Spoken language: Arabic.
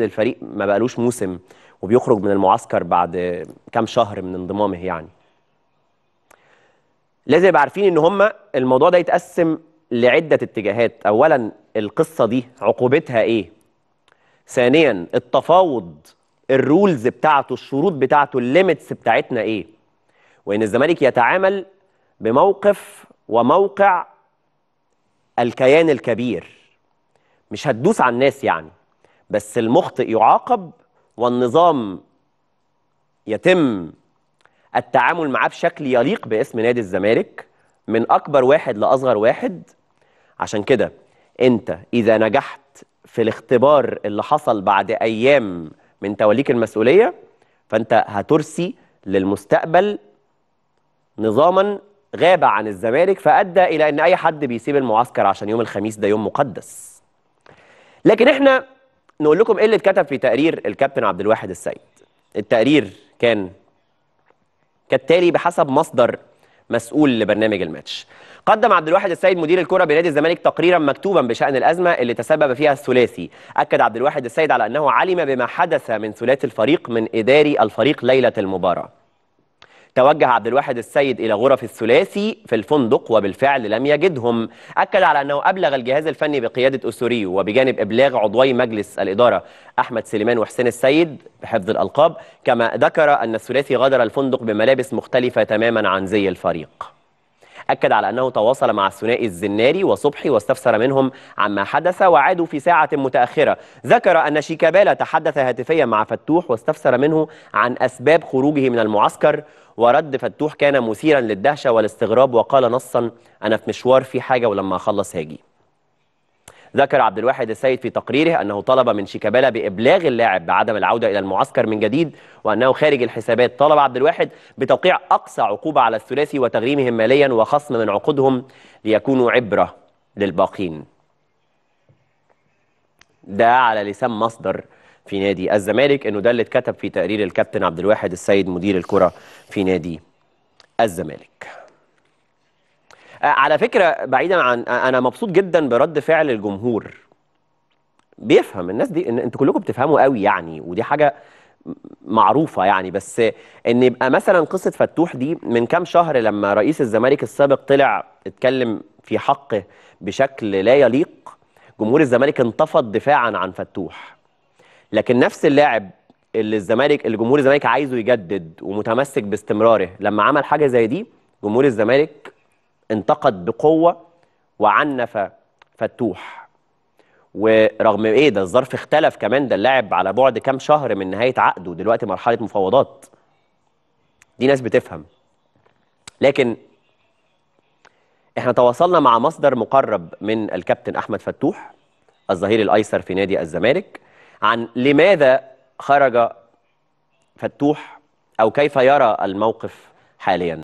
الفريق ما بقالوش موسم وبيخرج من المعسكر بعد كام شهر من انضمامه يعني لازم يبقى عارفين ان هم الموضوع ده يتقسم لعده اتجاهات اولا القصه دي عقوبتها ايه ثانيا التفاوض الرولز بتاعته الشروط بتاعته الليميتس بتاعتنا ايه وان الزمالك يتعامل بموقف وموقع الكيان الكبير مش هتدوس على الناس يعني بس المخطئ يعاقب والنظام يتم التعامل معاه بشكل يليق باسم نادي الزمالك من اكبر واحد لاصغر واحد عشان كده انت اذا نجحت في الاختبار اللي حصل بعد ايام من توليك المسؤوليه فانت هترسي للمستقبل نظاما غاب عن الزمالك فادى الى ان اي حد بيسيب المعسكر عشان يوم الخميس ده يوم مقدس لكن احنا نقول لكم ايه اللي اتكتب في تقرير الكابتن عبد الواحد السيد التقرير كان كالتالي بحسب مصدر مسؤول لبرنامج الماتش قدم عبد الواحد السيد مدير الكره بنادي الزمالك تقريرا مكتوبا بشان الازمه اللي تسبب فيها الثلاثي اكد عبد الواحد السيد على انه علم بما حدث من ثلاثي الفريق من اداري الفريق ليله المباراه توجه عبد الواحد السيد إلى غرف الثلاثي في الفندق وبالفعل لم يجدهم أكد على أنه أبلغ الجهاز الفني بقيادة أسوريو وبجانب إبلاغ عضوي مجلس الإدارة أحمد سليمان وحسين السيد بحفظ الألقاب كما ذكر أن الثلاثي غادر الفندق بملابس مختلفة تماما عن زي الفريق أكد على أنه تواصل مع الثنائي الزناري وصبحي واستفسر منهم عما حدث وعادوا في ساعة متأخرة ذكر أن شيكابالا تحدث هاتفيا مع فتوح واستفسر منه عن أسباب خروجه من المعسكر ورد فتوح كان مثيرا للدهشة والاستغراب وقال نصا أنا في مشوار في حاجة ولما أخلص هاجي ذكر عبد الواحد السيد في تقريره أنه طلب من شيكابالا بإبلاغ اللاعب بعدم العودة إلى المعسكر من جديد وأنه خارج الحسابات طلب عبد الواحد بتوقيع أقصى عقوبة على الثلاثي وتغريمهم ماليا وخصم من عقودهم ليكونوا عبرة للباقين ده على لسان مصدر في نادي الزمالك انه ده اللي اتكتب في تقرير الكابتن عبد الواحد السيد مدير الكره في نادي الزمالك على فكره بعيدا عن انا مبسوط جدا برد فعل الجمهور بيفهم الناس دي ان انتوا كلكم بتفهموا قوي يعني ودي حاجه معروفه يعني بس ان يبقى مثلا قصه فتوح دي من كام شهر لما رئيس الزمالك السابق طلع اتكلم في حقه بشكل لا يليق جمهور الزمالك انتفض دفاعا عن فتوح لكن نفس اللاعب اللي الزمالك اللي جمهور الزمالك عايزه يجدد ومتمسك باستمراره لما عمل حاجه زي دي جمهور الزمالك انتقد بقوة وعنف فتوح ورغم ايه ده الظرف اختلف كمان ده اللاعب على بعد كام شهر من نهاية عقده دلوقتي مرحلة مفاوضات دي ناس بتفهم لكن احنا تواصلنا مع مصدر مقرب من الكابتن احمد فتوح الظهير الايسر في نادي الزمالك عن لماذا خرج فتوح او كيف يرى الموقف حاليا